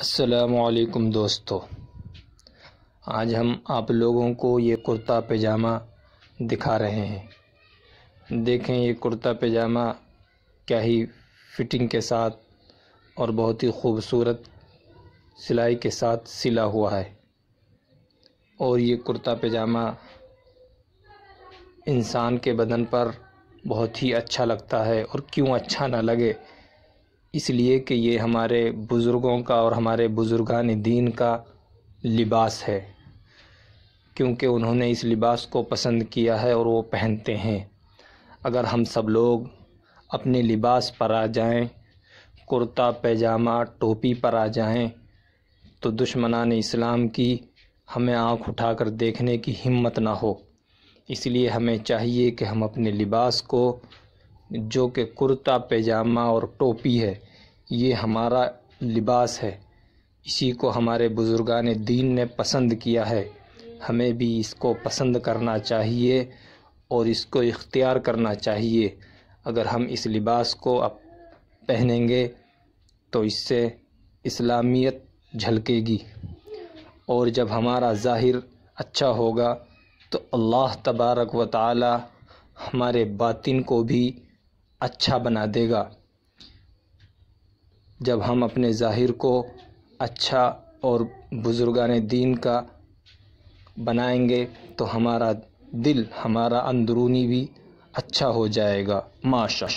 असलकुम दोस्तों आज हम आप लोगों को ये कुर्ता पैजामा दिखा रहे हैं देखें ये कुर्ता पैजामा क्या ही फिटिंग के साथ और बहुत ही खूबसूरत सिलाई के साथ सिला हुआ है और ये कुर्ता पैजामा इंसान के बदन पर बहुत ही अच्छा लगता है और क्यों अच्छा ना लगे इसलिए कि ये हमारे बुज़ुर्गों का और हमारे बुज़ुर्गान दीन का लिबास है क्योंकि उन्होंने इस लिबास को पसंद किया है और वो पहनते हैं अगर हम सब लोग अपने लिबास पर आ जाएं, कुर्ता पैजामा टोपी पर आ जाएं, तो दुश्मनान इस्लाम की हमें आँख उठाकर देखने की हिम्मत ना हो इसलिए हमें चाहिए कि हम अपने लिबास को जो कि कुर्ता पैजामा और टोपी है ये हमारा लिबास है इसी को हमारे बुज़ुर्गान दीन ने पसंद किया है हमें भी इसको पसंद करना चाहिए और इसको इख्तियार करना चाहिए अगर हम इस लिबास को अब पहनेंगे तो इससे इस्लामियत झलकेगी और जब हमारा ज़ाहिर अच्छा होगा तो अल्लाह तबारक व ताली हमारे बातिन को भी अच्छा बना देगा जब हम अपने ज़ाहिर को अच्छा और बुज़ुर्गान दीन का बनाएंगे तो हमारा दिल हमारा अंदरूनी भी अच्छा हो जाएगा माशा